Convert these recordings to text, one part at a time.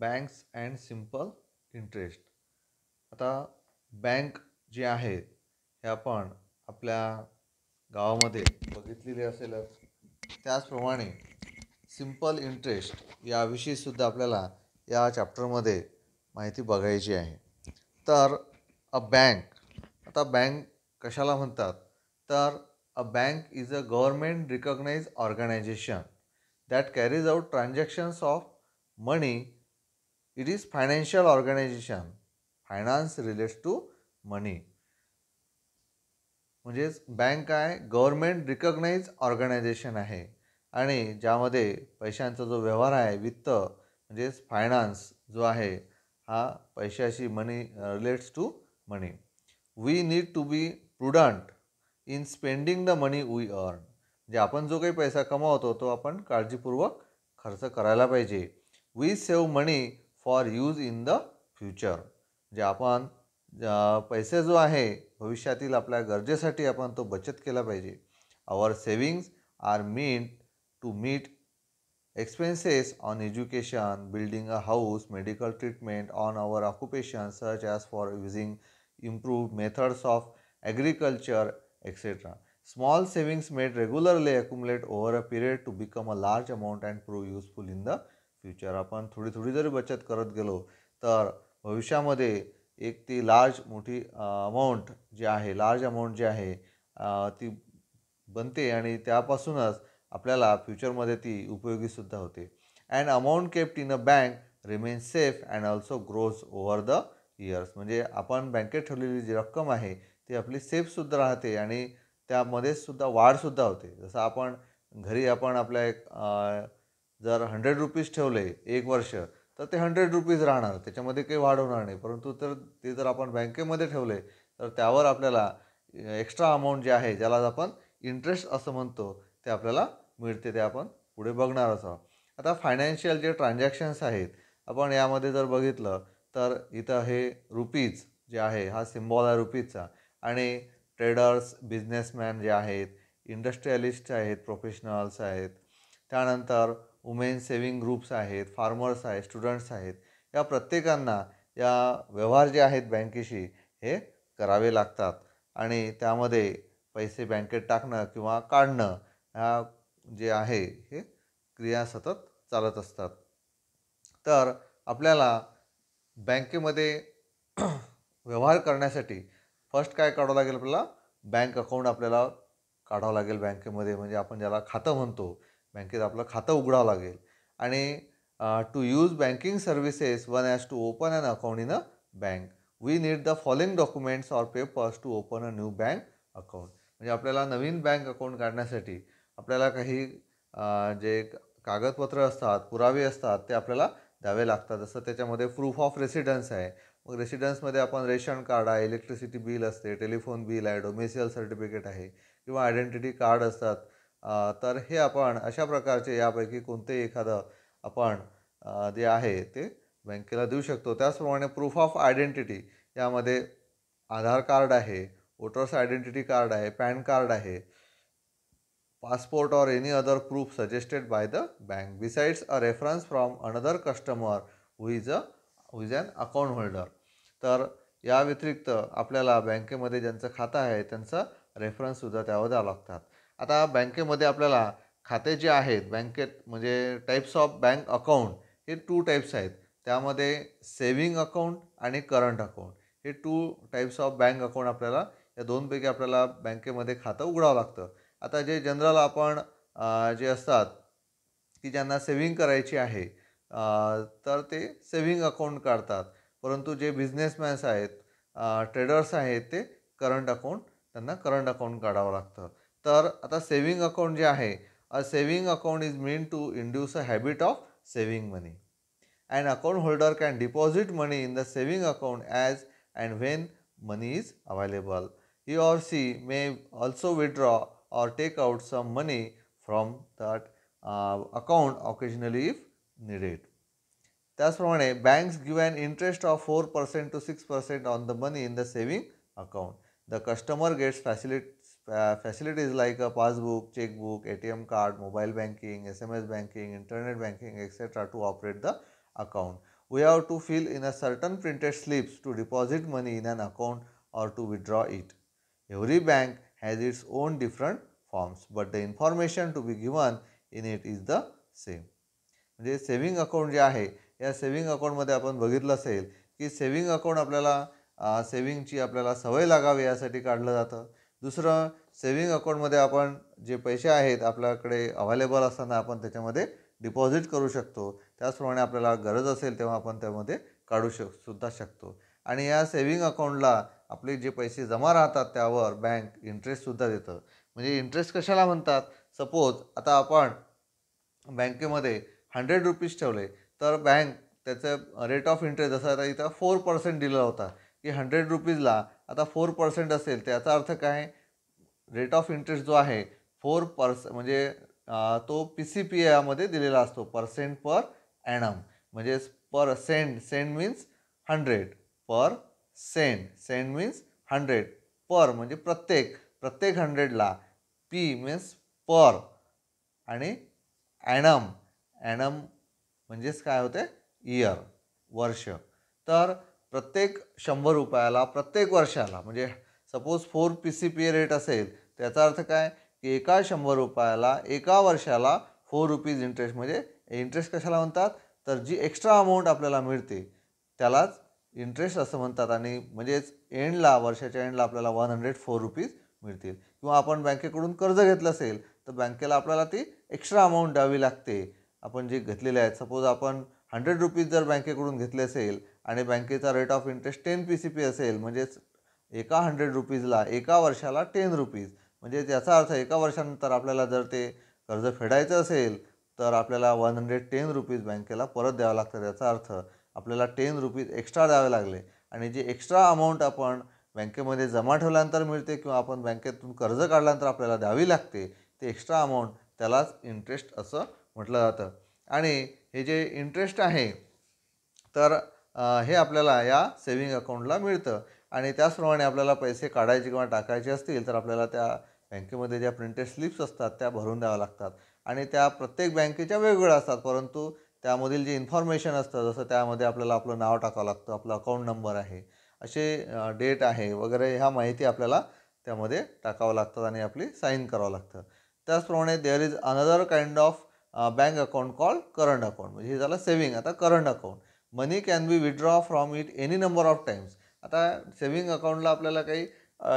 Banks and simple interest आता bank जे आहेत हे आपण आपल्या गावामध्ये बघितलेली असेलच त्याचप्रमाणे सिम्पल इंटरेस्ट याविषयीसुद्धा आपल्याला या चॅप्टरमध्ये माहिती बघायची आहे तर अ बँक आता बँक कशाला म्हणतात तर a bank is a government recognise organisation that carries out transactions of money it is financial organisation finance relates to money म्हणजेच बँक काय गव्हर्नमेंट रिकग्नाईज ऑर्गनायझेशन आहे आणि ज्यामध्ये पैशांचा जो व्यवहार आहे वित्त म्हणजेच फायनान्स जो आहे हा पैशाशी money relates to money we need to be prudent in spending the money we earn म्हणजे आपण जो काही पैसा कमावतो तो आपण काळजीपूर्वक खर्च करायला पाहिजे we save money For use in the future, जे आपण पैसे जो आहे भविष्यातील आपल्या गरजेसाठी आपण तो बचत केला पाहिजे our savings are meant to meet expenses on education, building a house, medical treatment, on our occupation such as for using improved methods of agriculture, etc. Small savings made regularly accumulate over a period to become a large amount and prove useful in the future आपण थोडी थोडी जरी बचत करत गेलो तर भविष्यामध्ये एक ती लार्ज मोठी अमाऊंट जी आहे लार्ज अमाऊंट जी आहे ती बनते आणि त्यापासूनच आपल्याला फ्युचरमध्ये ती उपयोगीसुद्धा होते and amount kept in a bank remain safe and also grows over the years म्हणजे आपण बँकेत ठेवलेली जी रक्कम आहे ती आपली सेफसुद्धा राहते आणि त्यामध्येसुद्धा वाढसुद्धा होते जसं आपण घरी आपण आपल्या एक जर हंड्रेड रुपीज ठेवले एक वर्ष तर ते हंड्रेड रुपीज राहणार त्याच्यामध्ये काही वाढ होणार नाही परंतु तर ते जर आपण बँकेमध्ये ठेवले तर त्यावर आपल्याला एक्स्ट्रा अमाऊंट जे आहे ज्याला आपण इंटरेस्ट असं म्हणतो ते आपल्याला मिळते ते आपण पुढे बघणार असं आता फायनान्शियल जे ट्रान्झॅक्शन्स आहेत आपण यामध्ये जर बघितलं तर इथं हे रुपीज जे आहे हा सिम्बॉल आहे रुपीजचा आणि ट्रेडर्स बिझनेसमॅन जे आहेत इंडस्ट्रियलिस्ट आहेत प्रोफेशनल्स आहेत त्यानंतर वुमेन सेविंग ग्रुप्स आहेत फार्मर्स आहेत स्टुडंट्स आहेत या प्रत्येकांना या व्यवहार जे आहेत बँकेशी हे करावे लागतात आणि त्यामध्ये पैसे बँकेत टाकणं किंवा काढणं ह्या जे आहे हे क्रिया सतत चालत असतात तर आपल्याला बँकेमध्ये व्यवहार करण्यासाठी फर्स्ट काय काढावं लागेल आपल्याला बँक अकाउंट आपल्याला काढावं लागेल बँकेमध्ये म्हणजे आपण ज्याला खातं म्हणतो बँकेत आपलं खातं उघडावं लागेल आणि to use banking services one has to open an account in a bank we need the following documents or papers to open a new bank account म्हणजे आपल्याला नवीन बँक अकाउंट काढण्यासाठी आपल्याला काही जे कागदपत्र असतात पुरावे असतात ते आपल्याला द्यावे लागतात जसं त्याच्यामध्ये प्रूफ ऑफ रेसिडन्स आहे मग रेसिडन्समध्ये आपण रेशन कार्ड आहे इलेक्ट्रिसिटी बिल असते टेलिफोन बिल आहे डोमेसियल सर्टिफिकेट आहे किंवा आयडेंटिटी कार्ड असतात तर हे आपण अशा प्रकारचे यापैकी कोणतेही एखादं आपण जे आहे ते बँकेला देऊ शकतो त्याचप्रमाणे प्रूफ ऑफ आयडेंटिटी यामध्ये आधार कार्ड आहे वोटर्स आयडेंटिटी कार्ड आहे पॅन कार्ड आहे passport or any other proof suggested by the bank besides a reference from another customer who is uh who is an account holder तर या व्यतिरिक्त आपल्याला बँकेमध्ये ज्यांचं खातं आहे त्यांचा रेफरन्ससुद्धा त्यावर द्यावा लागतात आता बँकेमध्ये आपल्याला खाते जे आहेत बँकेत म्हणजे टाईप्स ऑफ बँक अकाउंट हे टू टाईप्स आहेत त्यामध्ये सेविंग अकाउंट आणि करंट अकाउंट हे two types of bank account आपल्याला या दोनपैकी आपल्याला बँकेमध्ये खातं उघडावं लागतं आता जे जनरल आपण जे असतात की ज्यांना सेविंग करायची आहे तर ते सेविंग अकाउंट काढतात परंतु जे बिझनेसमॅन्स आहेत ट्रेडर्स आहेत ते करंट अकाउंट त्यांना करंट अकाउंट काढावं लागतं तर आता सेविंग अकाउंट जे आहे a saving account is meant to induce a habit of saving money and account holder can deposit money in the saving account as and when money is available he or she may also withdraw or take out some money from that account occasionally if needed त्याचप्रमाणे banks give and interest of four percent to six percent on the money in the saving account the customer gets facility facilities like a passbook chequebook A T M card mobile banking S M S banking internet banking etcetera to operate the account we have to fill in a certain printed slips to deposit money in an account or to withdraw it every bank has its own different forms but the information to be given in it is the same म्हणजे saving account जे आहे या saving अकाउंटमध्ये आपण बघितलं असेल की saving account आपल्याला सेविंगची uh, आपल्याला सवय लागावी यासाठी काढलं जातं दुसरं सेव्हिंग अकाउंटमध्ये आपण जे पैसे आहेत आपल्याकडे अव्हेलेबल असताना आपण त्याच्यामध्ये डिपॉझिट करू शकतो त्याचप्रमाणे आपल्याला गरज असेल तेव्हा आपण त्यामध्ये काढू शक सुद्धा शकतो आणि या सेव्हिंग अकाउंटला आपले जे पैसे जमा राहतात त्यावर बँक इंटरेस्टसुद्धा देतं म्हणजे इंटरेस्ट कशाला म्हणतात सपोज आता आपण बँकेमध्ये हंड्रेड रुपीज ठेवले तर बँक त्याचं रेट ऑफ इंटरेस्ट जसं आता इथं फोर पर्सेंट दिला होता की हंड्रेड रुपीजला आता फोर पर्सेंट असेल त्याचा अर्थ काय रेट ऑफ इंटरेस्ट जो आहे फोर पर्स म्हणजे तो पी सी पी यामध्ये दिलेला असतो परसेंट पर ॲनम म्हणजेच per cent cent means hundred per cent cent means hundred per म्हणजे प्रत्येक प्रत्येक हंड्रेडला पी मीन्स पर आणि ॲनम ॲनम म्हणजेच काय होते इयर वर्ष तर प्रत्येक शंभर रुपयाला प्रत्येक वर्षाला म्हणजे suppose four P C P A rate असेल त्याचा अर्थ काय की एका शंभर रुपयाला एका वर्षाला फोर रुपीज इंटरेस्ट म्हणजे इंटरेस्ट कशाला म्हणतात तर जी एक्स्ट्रा अमाऊंट आपल्याला मिळते त्यालाच इंटरेस्ट असं म्हणतात आणि म्हणजेच एंडला वर्षाच्या एंडला आपल्याला वन हंड्रेड फोर रुपीज मिळतील किंवा आपण बँकेकडून कर्ज घेतलं असेल तर बँकेला आपल्याला ती एक्स्ट्रा अमाऊंट द्यावी लागते आपण जे घेतलेले आहेत सपोज आपण हंड्रेड रुपीज जर बँकेकडून घेतले असेल आणि बँकेचा rate of interest ten P C P असेल म्हणजेच एका हंड्रेड रुपीजला एका वर्षाला टेन रुपीज म्हणजे त्याचा अर्थ एका वर्षानंतर आपल्याला जर ते कर्ज फेडायचं असेल तर आपल्याला वन हंड्रेड टेन रुपीज बँकेला परत द्यावं लागतं याचा अर्थ आपल्याला टेन रुपीज एक्स्ट्रा द्यावे लागले आणि जी एक्स्ट्रा अमाऊंट आपण बँकेमध्ये जमा ठेवल्यानंतर मिळते किंवा आपण बँकेतून कर्ज काढल्यानंतर आपल्याला द्यावी लागते ते एक्स्ट्रा अमाऊंट त्यालाच इंटरेस्ट असं म्हटलं जातं आणि हे जे इंटरेस्ट आहे तर हे आपल्याला या सेविंग अकाउंटला मिळतं आणि त्याचप्रमाणे आपल्याला पैसे काढायचे किंवा टाकायचे असतील तर आपल्याला त्या बँकेमध्ये ज्या प्रिंटेड स्लिप्स असतात त्या भरून द्याव्या लागतात आणि त्या प्रत्येक बँकेच्या वेगवेगळ्या असतात परंतु त्यामधील जे इन्फॉर्मेशन असतं जसं त्यामध्ये आपल्याला आपलं नाव टाकावं लागतं आपलं अकाऊंट नंबर आहे असे डेट आहे वगैरे ह्या माहिती आपल्याला त्यामध्ये टाकावं लागतात आणि आपली साईन करावं लागतं त्याचप्रमाणे there is another kind of bank account call current account म्हणजे हे झालं सेविंग आता current account money can be withdraw from it any number of times आता सेव्हिंग अकाउंटला आपल्याला काही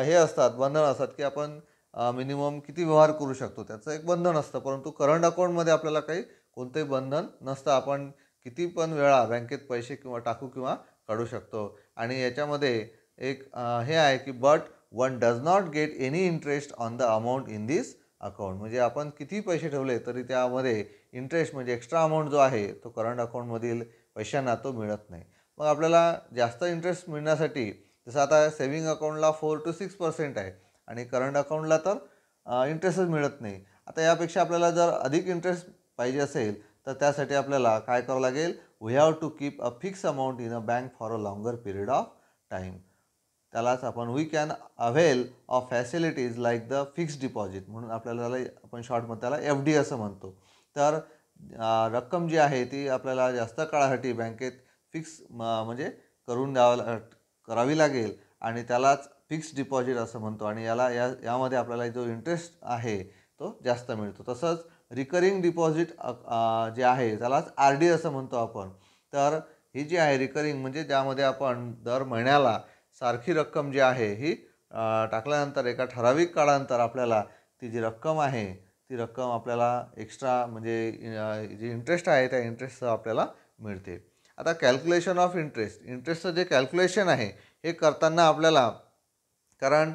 हे असतात बंधन असतात की आपण मिनिमम किती व्यवहार करू शकतो त्याचं एक बंधन असतं परंतु करंट अकाउंटमध्ये आपल्याला काही कोणतंही बंधन नसतं आपण किती पण वेळा बँकेत पैसे किंवा टाकू किंवा काढू शकतो आणि याच्यामध्ये एक हे आहे की but one does not get any interest on the amount in this account म्हणजे आपण किती पैसे ठेवले तरी त्यामध्ये इंटरेस्ट म्हणजे एक्स्ट्रा अमाऊंट जो आहे तो करंट अकाउंटमधील पैशांना तो मिळत नाही मग आपल्याला जास्त इंटरेस्ट मिळण्यासाठी जसं आता सेविंग अकाउंटला फोर टू सिक्स पर्सेंट आहे आणि करंट अकाउंटला तर इंटरेस्टच मिळत नाही आता यापेक्षा आपल्याला जर अधिक इंटरेस्ट पाहिजे असेल तर त्यासाठी आपल्याला काय करावं लागेल we have to keep a fix amount in a bank for a longer period of time त्यालाच आपण we can avail of facilities like the fixed deposit म्हणून आपल्याला आपण शॉर्टमध्ये त्याला एफ डी असं म्हणतो तर रक्कम जी आहे ती आपल्याला जास्त काळासाठी बँकेत फिक्स म्हणजे करून द्यावं करावी लागेल आणि त्यालाच फिक्स डिपॉझिट असं म्हणतो आणि याला या यामध्ये आपल्याला जो इंटरेस्ट आहे तो जास्त मिळतो तसंच रिकरिंग डिपॉझिट जे आहे त्यालाच आर डी असं म्हणतो आपण तर ही जी आहे रिकरिंग म्हणजे ज्यामध्ये आपण दर महिन्याला सारखी रक्कम जी आहे ही टाकल्यानंतर एका ठराविक काळानंतर आपल्याला ती जी रक्कम आहे ती रक्कम आपल्याला एक्स्ट्रा म्हणजे जी इंटरेस्ट आहे त्या इंटरेस्ट आपल्याला मिळते आता कॅल्क्युलेशन ऑफ इंटरेस्ट इंटरेस्टचं जे कॅल्क्युलेशन आहे हे करताना आपल्याला कारण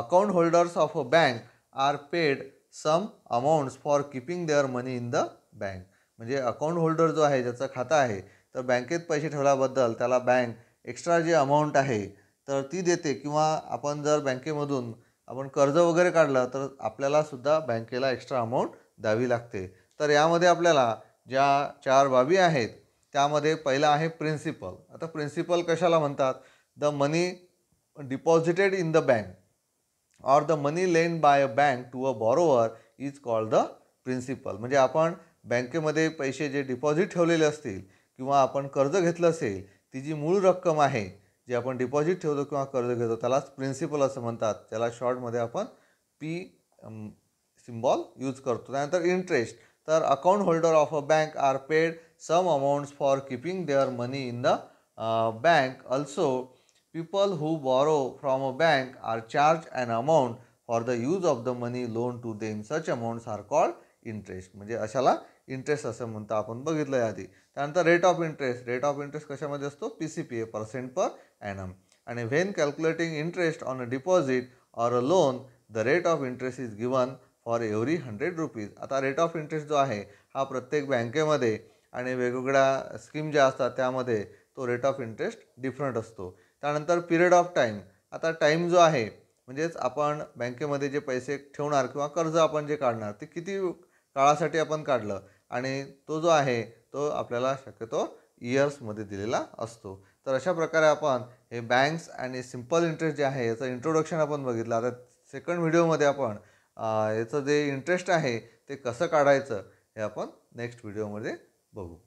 account holders of a bank are paid some amounts for keeping their money in the bank म्हणजे अकाउंट होल्डर जो आहे ज्याचं खातं आहे तर बँकेत पैसे ठेवल्याबद्दल त्याला बँक एक्स्ट्रा जे अमाऊंट आहे तर ती देते किंवा आपण जर बँकेमधून आपण कर्ज वगैरे काढलं तर आपल्यालासुद्धा बँकेला एक्स्ट्रा अमाऊंट द्यावी लागते तर यामध्ये आपल्याला ज्या चार बाबी आहेत त्यामध्ये पहिला आहे प्रिन्सिपल आता प्रिन्सिपल कशाला म्हणतात the money deposited in the bank or the money lent by a bank to a borrower is called the principal म्हणजे आपण बँकेमध्ये पैसे जे डिपॉझिट ठेवलेले असतील किंवा आपण कर्ज घेतलं असेल ती जी मूळ रक्कम आहे जी आपण डिपॉझिट ठेवतो किंवा कर्ज घेतो त्यालाच प्रिन्सिपल असं म्हणतात त्याला शॉर्टमध्ये आपण पी सिम्बॉल यूज करतो त्यानंतर इंटरेस्ट तर account holder of a bank are paid some amounts for keeping their money in the uh, bank. People people who from from a bank are charged an amount for the use of the money to to them. Such amounts are called म्हणजे अशाला interest असं म्हणतो आपण बघितलं आहे आधी त्यानंतर rate of interest rate of interest कशामध्ये असतो P C P A percent per annum आणि when calculating interest on a deposit or a loan the rate of interest is given for every hundred rupees आता rate of interest जो आहे हा प्रत्येक बँकेमध्ये आणि वेगवेगळ्या स्कीम ज्या असतात त्यामध्ये तो रेट ऑफ इंटरेस्ट डिफरंट असतो त्यानंतर पिरियड ऑफ टाईम आता टाईम जो आहे म्हणजेच आपण बँकेमध्ये जे पैसे ठेवणार किंवा कर्ज आपण जे काढणार ते किती काळासाठी आपण काढलं आणि तो जो आहे तो आपल्याला शक्यतो इयर्समध्ये दिलेला असतो तर अशा प्रकारे आपण हे बँक्स आणि सिम्पल इंटरेस्ट जे आहे याचं इंट्रोडक्शन आपण बघितलं आता सेकंड व्हिडिओमध्ये आपण याचं जे इंटरेस्ट आहे ते कसं काढायचं हे आपण नेक्स्ट व्हिडिओमध्ये Babu.